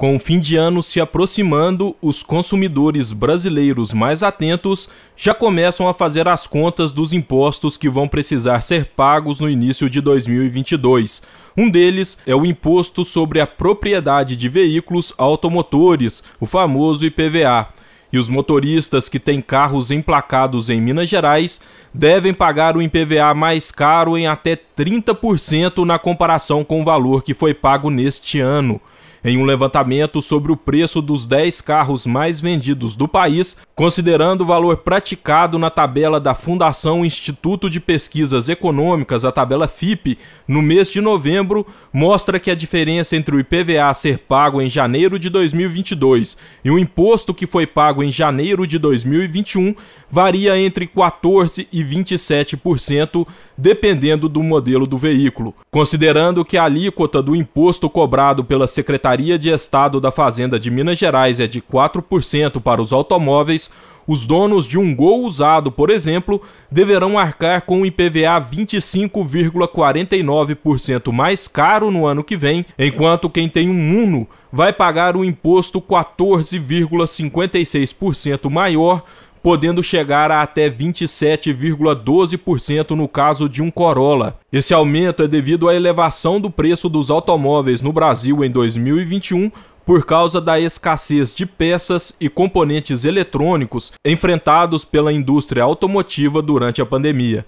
Com o fim de ano se aproximando, os consumidores brasileiros mais atentos já começam a fazer as contas dos impostos que vão precisar ser pagos no início de 2022. Um deles é o imposto sobre a propriedade de veículos automotores, o famoso IPVA. E os motoristas que têm carros emplacados em Minas Gerais devem pagar o IPVA mais caro em até 30% na comparação com o valor que foi pago neste ano em um levantamento sobre o preço dos 10 carros mais vendidos do país, considerando o valor praticado na tabela da Fundação Instituto de Pesquisas Econômicas, a tabela FIPE, no mês de novembro, mostra que a diferença entre o IPVA ser pago em janeiro de 2022 e o imposto que foi pago em janeiro de 2021 varia entre 14 e 27%, dependendo do modelo do veículo. Considerando que a alíquota do imposto cobrado pela Secretaria Secretaria de Estado da Fazenda de Minas Gerais é de 4% para os automóveis, os donos de um Gol usado, por exemplo, deverão arcar com o IPVA 25,49% mais caro no ano que vem, enquanto quem tem um Uno vai pagar o imposto 14,56% maior podendo chegar a até 27,12% no caso de um Corolla. Esse aumento é devido à elevação do preço dos automóveis no Brasil em 2021 por causa da escassez de peças e componentes eletrônicos enfrentados pela indústria automotiva durante a pandemia.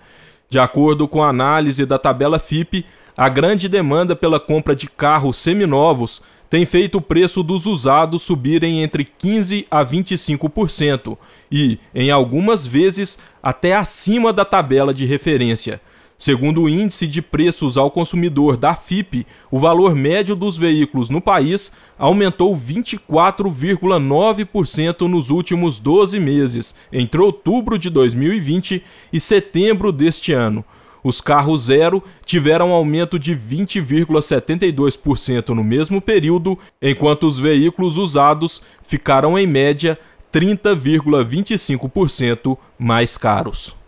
De acordo com a análise da tabela FIP, a grande demanda pela compra de carros seminovos tem feito o preço dos usados subirem entre 15% a 25% e, em algumas vezes, até acima da tabela de referência. Segundo o Índice de Preços ao Consumidor da FIP, o valor médio dos veículos no país aumentou 24,9% nos últimos 12 meses, entre outubro de 2020 e setembro deste ano. Os carros zero tiveram aumento de 20,72% no mesmo período, enquanto os veículos usados ficaram em média 30,25% mais caros.